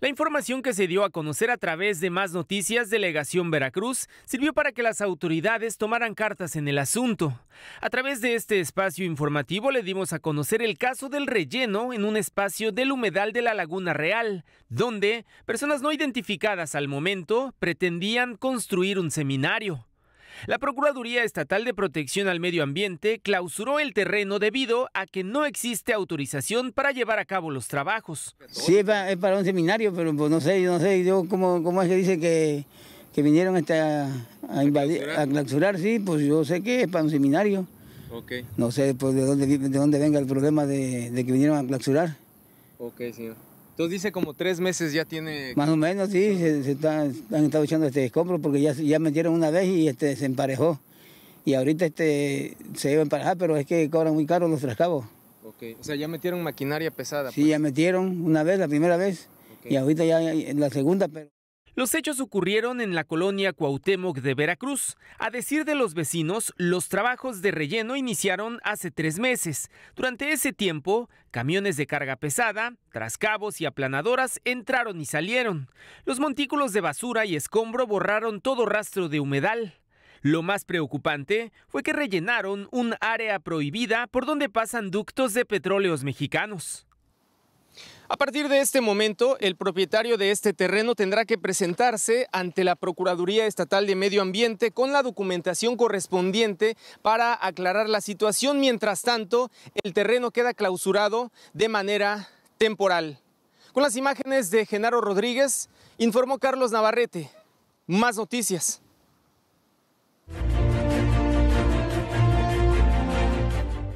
La información que se dio a conocer a través de más noticias Delegación Veracruz sirvió para que las autoridades tomaran cartas en el asunto. A través de este espacio informativo le dimos a conocer el caso del relleno en un espacio del humedal de la Laguna Real, donde personas no identificadas al momento pretendían construir un seminario. La Procuraduría Estatal de Protección al Medio Ambiente clausuró el terreno debido a que no existe autorización para llevar a cabo los trabajos. Sí, es para, un seminario, pero pues, no sé, yo no sé, yo cómo, es que dice que, que vinieron a, clausurar, sí, pues yo sé que es para un seminario. Okay. No sé pues, de, dónde, de dónde venga el problema de, de que vinieron a clausurar. Ok, señor. Entonces dice como tres meses ya tiene... Más o menos, sí, se, están, han estado echando este escombro porque ya, ya metieron una vez y este, se emparejó. Y ahorita este, se iba a emparejar, pero es que cobran muy caro los trascabos. Okay. o sea, ya metieron maquinaria pesada. Sí, pues. ya metieron una vez, la primera vez, y ahorita ya la segunda, pero... Los hechos ocurrieron en la colonia Cuauhtémoc de Veracruz. A decir de los vecinos, los trabajos de relleno iniciaron hace tres meses. Durante ese tiempo, camiones de carga pesada, trascabos y aplanadoras entraron y salieron. Los montículos de basura y escombro borraron todo rastro de humedal. Lo más preocupante fue que rellenaron un área prohibida por donde pasan ductos de petróleos mexicanos. A partir de este momento, el propietario de este terreno tendrá que presentarse ante la Procuraduría Estatal de Medio Ambiente con la documentación correspondiente para aclarar la situación. Mientras tanto, el terreno queda clausurado de manera temporal. Con las imágenes de Genaro Rodríguez, informó Carlos Navarrete. Más noticias.